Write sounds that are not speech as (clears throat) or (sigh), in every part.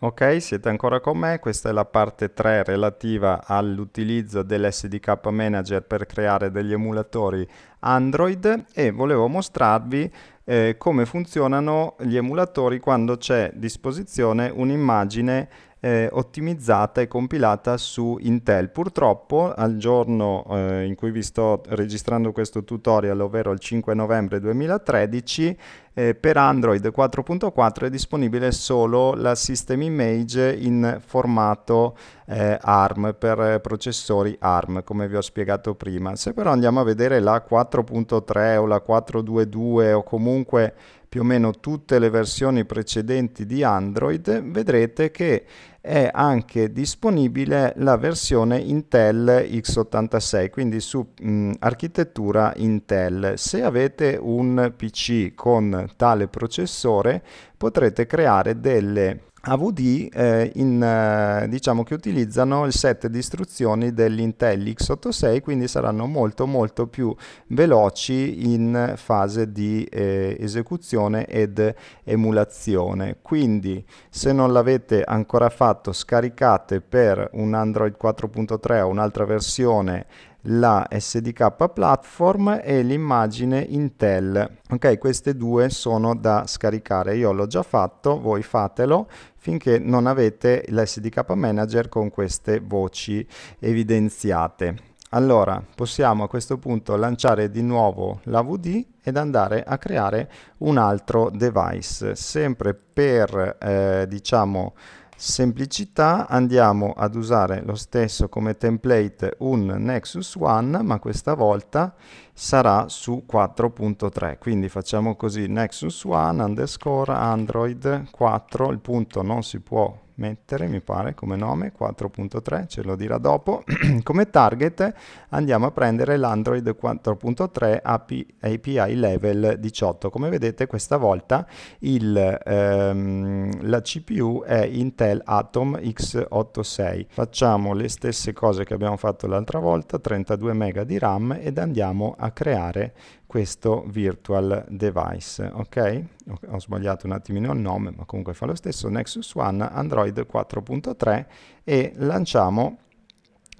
Ok, siete ancora con me, questa è la parte 3 relativa all'utilizzo dell'SDK Manager per creare degli emulatori Android e volevo mostrarvi eh, come funzionano gli emulatori quando c'è a disposizione un'immagine eh, ottimizzata e compilata su Intel. Purtroppo al giorno eh, in cui vi sto registrando questo tutorial, ovvero il 5 novembre 2013, eh, per Android 4.4 è disponibile solo la System Image in formato eh, ARM per processori ARM come vi ho spiegato prima se però andiamo a vedere la 4.3 o la 4.2.2 o comunque più o meno tutte le versioni precedenti di Android vedrete che è anche disponibile la versione Intel x86, quindi su mh, mm, architettura Intel. Se avete un PC con tale processore potrete creare delle AVD eh, in, eh, diciamo che utilizzano il set di istruzioni dell'Intel x86 quindi saranno molto molto più veloci in fase di eh, esecuzione ed emulazione quindi se non l'avete ancora fatto scaricate per un Android 4.3 o un'altra versione la SDK Platform e l'immagine Intel. Ok, queste due sono da scaricare. Io l'ho già fatto, voi fatelo finché non avete l'SDK Manager con queste voci evidenziate. Allora, possiamo a questo punto lanciare di nuovo la VD ed andare a creare un altro device, sempre per, eh, diciamo, semplicità andiamo ad usare lo stesso come template un Nexus One ma questa volta sarà su 4.3 quindi facciamo così Nexus One underscore Android 4 il punto non si può mettere, mi pare, come nome, 4.3, ce lo dirà dopo. (clears throat) come target andiamo a prendere l'Android 4.3 API level 18. Come vedete questa volta il, ehm, la CPU è Intel Atom x86. Facciamo le stesse cose che abbiamo fatto l'altra volta, 32 MB di RAM ed andiamo a creare questo virtual device ok ho sbagliato un attimino il nome ma comunque fa lo stesso nexus one android Android 4.3 e lanciamo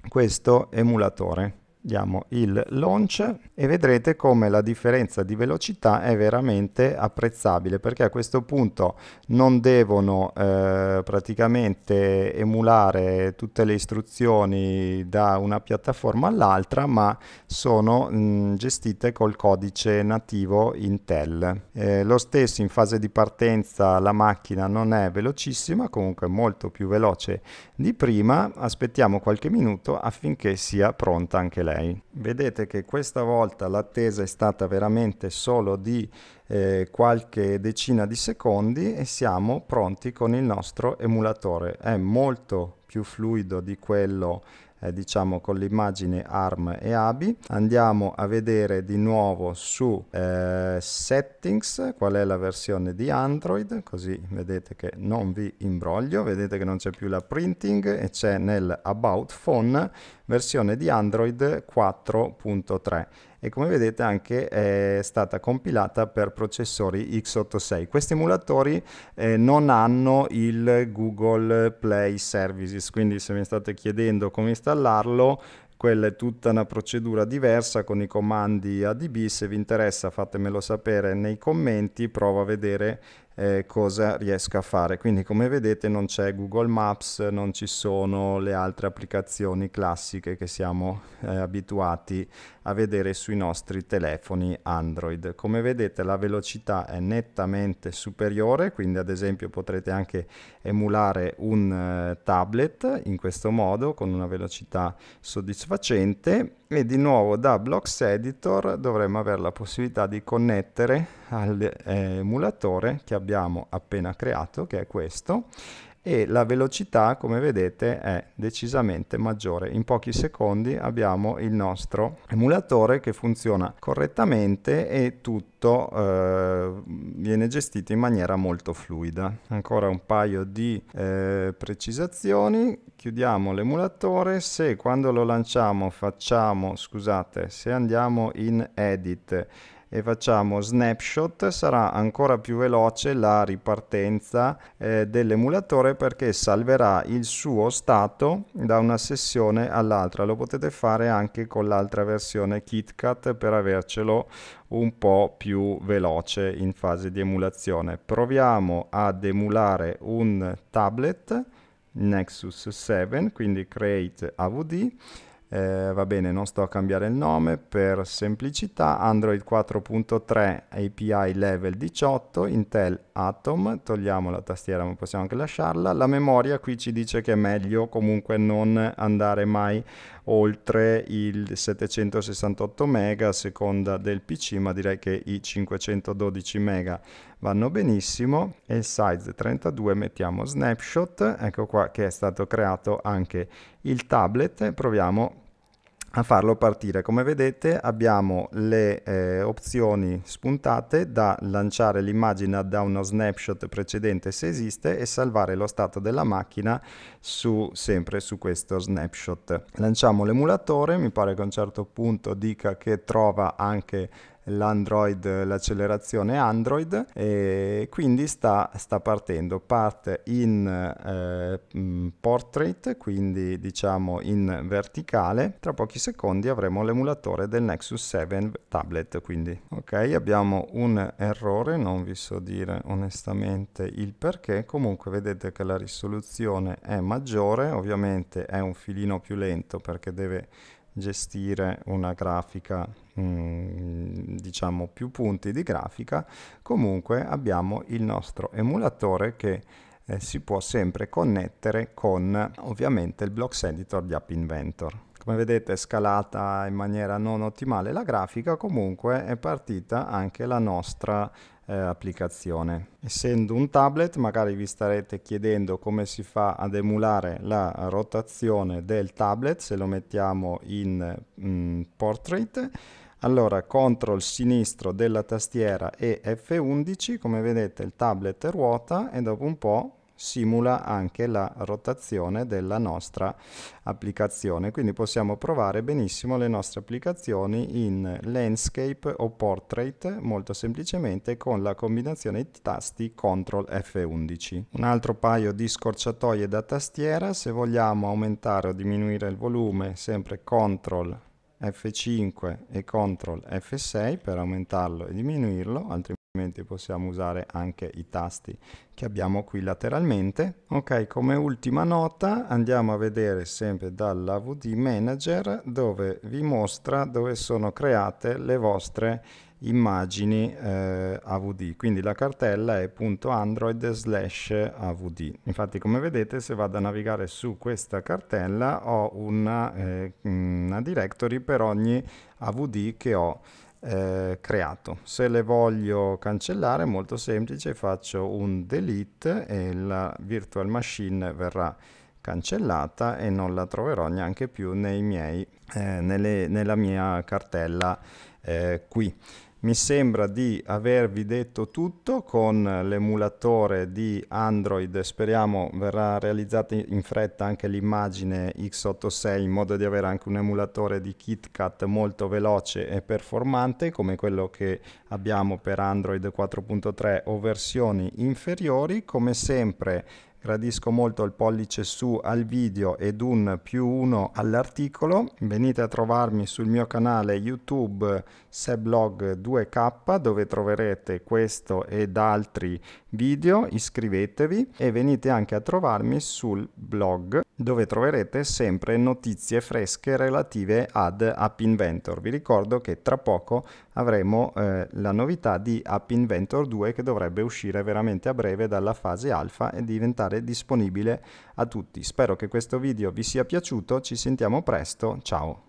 questo emulatore diamo il launch e vedrete come la differenza di velocità è veramente apprezzabile perché a questo punto non devono eh, praticamente emulare tutte le istruzioni da una piattaforma all'altra ma sono mh, mm, gestite col codice nativo Intel. Eh, lo stesso in fase di partenza la macchina non è velocissima comunque molto più veloce di prima aspettiamo qualche minuto affinché sia pronta anche la lei. Vedete che questa volta l'attesa è stata veramente solo di eh, qualche decina di secondi e siamo pronti con il nostro emulatore. È molto più fluido di quello che eh, diciamo con l'immagine arm e abi andiamo a vedere di nuovo su eh, settings qual è la versione di android così vedete che non vi imbroglio vedete che non c'è più la printing e c'è nel about phone versione di android 4.3 e come vedete anche è stata compilata per processori x86. Questi emulatori eh, non hanno il Google Play Services, quindi se mi state chiedendo come installarlo quella è tutta una procedura diversa con i comandi ADB, se vi interessa fatemelo sapere nei commenti, provo a vedere eh, cosa riesco a fare. Quindi come vedete non c'è Google Maps, non ci sono le altre applicazioni classiche che siamo eh, abituati a vedere sui nostri telefoni Android. Come vedete la velocità è nettamente superiore, quindi ad esempio potrete anche emulare un eh, tablet in questo modo con una velocità soddisfacente soddisfacente e di nuovo da Blocks Editor dovremmo avere la possibilità di connettere all'emulatore eh, che abbiamo appena creato, che è questo, e la velocità come vedete è decisamente maggiore in pochi secondi abbiamo il nostro emulatore che funziona correttamente e tutto eh, viene gestito in maniera molto fluida ancora un paio di eh, precisazioni chiudiamo l'emulatore se quando lo lanciamo facciamo scusate se andiamo in edit e facciamo snapshot sarà ancora più veloce la ripartenza eh, dell'emulatore perché salverà il suo stato da una sessione all'altra lo potete fare anche con l'altra versione KitKat per avercelo un po' più veloce in fase di emulazione proviamo ad emulare un tablet Nexus 7 quindi create avd eh, va bene, non sto a cambiare il nome per semplicità. Android 4.3 API level 18, Intel Atom, togliamo la tastiera ma possiamo anche lasciarla. La memoria qui ci dice che è meglio comunque non andare mai oltre il 768 mega a seconda del PC, ma direi che i 512 mega vanno benissimo e il size 32 mettiamo snapshot, ecco qua che è stato creato anche il tablet, proviamo a farlo partire. Come vedete abbiamo le eh, opzioni spuntate da lanciare l'immagine da uno snapshot precedente se esiste e salvare lo stato della macchina su, sempre su questo snapshot. Lanciamo l'emulatore, mi pare che a un certo punto dica che trova anche l'Android, l'accelerazione Android e quindi sta, sta partendo, parte in eh, mm, portrait, quindi diciamo in verticale, tra pochi secondi avremo l'emulatore del Nexus 7 tablet quindi. Ok, abbiamo un errore, non vi so dire onestamente il perché, comunque vedete che la risoluzione è maggiore, ovviamente è un filino più lento perché deve gestire una grafica, mh, mm, diciamo più punti di grafica, comunque abbiamo il nostro emulatore che eh, si può sempre connettere con ovviamente il Blocks Editor di App Inventor. Come vedete è scalata in maniera non ottimale la grafica, comunque è partita anche la nostra eh, applicazione. Essendo un tablet magari vi starete chiedendo come si fa ad emulare la rotazione del tablet se lo mettiamo in mm, portrait. Allora control sinistro della tastiera e F11 come vedete il tablet ruota e dopo un po' simula anche la rotazione della nostra applicazione. Quindi possiamo provare benissimo le nostre applicazioni in landscape o portrait molto semplicemente con la combinazione di tasti CTRL F11. Un altro paio di scorciatoie da tastiera, se vogliamo aumentare o diminuire il volume sempre CTRL F5 e CTRL F6 per aumentarlo e diminuirlo, altrimenti possiamo usare anche i tasti che abbiamo qui lateralmente. Ok, come ultima nota andiamo a vedere sempre dall'AVD Manager dove vi mostra dove sono create le vostre immagini eh, AVD, quindi la cartella è .android slash AVD. Infatti come vedete se vado a navigare su questa cartella ho una, eh, una directory per ogni AVD che ho eh, creato. Se le voglio cancellare è molto semplice, faccio un delete e la virtual machine verrà cancellata e non la troverò neanche più nei miei, eh, nelle, nella mia cartella eh, qui mi sembra di avervi detto tutto con l'emulatore di Android, speriamo verrà realizzata in fretta anche l'immagine x86 in modo di avere anche un emulatore di KitKat molto veloce e performante come quello che abbiamo per Android 4.3 o versioni inferiori, come sempre gradisco molto il pollice su al video ed un più uno all'articolo. Venite a trovarmi sul mio canale YouTube seblog2k dove troverete questo ed altri video, iscrivetevi e venite anche a trovarmi sul blog dove troverete sempre notizie fresche relative ad App Inventor. Vi ricordo che tra poco avremo eh, la novità di App Inventor 2 che dovrebbe uscire veramente a breve dalla fase alfa e diventare familiare disponibile a tutti. Spero che questo video vi sia piaciuto, ci sentiamo presto, ciao!